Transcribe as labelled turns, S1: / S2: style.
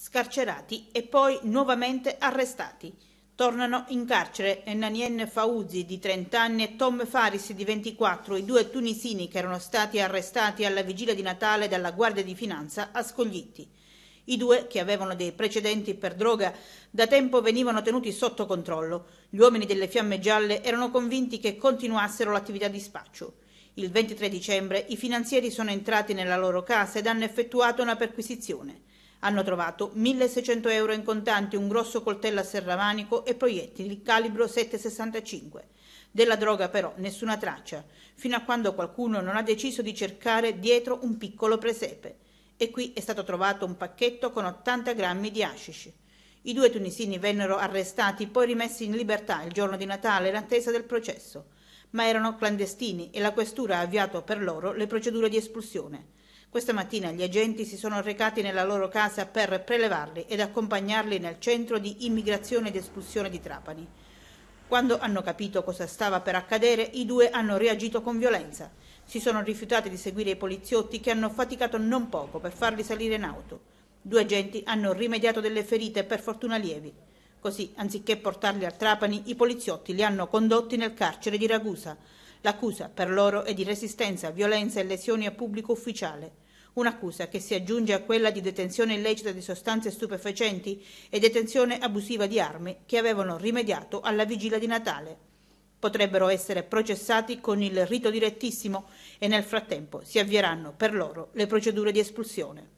S1: scarcerati e poi nuovamente arrestati. Tornano in carcere Nanien Fauzi di 30 anni e Tom Faris di 24, i due tunisini che erano stati arrestati alla vigilia di Natale dalla Guardia di Finanza a Scoglitti. I due, che avevano dei precedenti per droga, da tempo venivano tenuti sotto controllo. Gli uomini delle fiamme gialle erano convinti che continuassero l'attività di spaccio. Il 23 dicembre i finanzieri sono entrati nella loro casa ed hanno effettuato una perquisizione. Hanno trovato 1.600 euro in contanti, un grosso coltello a serramanico e proiettili calibro 7,65. Della droga però nessuna traccia, fino a quando qualcuno non ha deciso di cercare dietro un piccolo presepe. E qui è stato trovato un pacchetto con 80 grammi di hashish. I due tunisini vennero arrestati, poi rimessi in libertà il giorno di Natale in attesa del processo, ma erano clandestini e la questura ha avviato per loro le procedure di espulsione. Questa mattina gli agenti si sono recati nella loro casa per prelevarli ed accompagnarli nel centro di immigrazione ed espulsione di Trapani. Quando hanno capito cosa stava per accadere, i due hanno reagito con violenza. Si sono rifiutati di seguire i poliziotti che hanno faticato non poco per farli salire in auto. Due agenti hanno rimediato delle ferite per fortuna lievi. Così, anziché portarli a Trapani, i poliziotti li hanno condotti nel carcere di Ragusa, L'accusa per loro è di resistenza, violenza e lesioni a pubblico ufficiale. Un'accusa che si aggiunge a quella di detenzione illecita di sostanze stupefacenti e detenzione abusiva di armi che avevano rimediato alla vigilia di Natale. Potrebbero essere processati con il rito direttissimo e nel frattempo si avvieranno per loro le procedure di espulsione.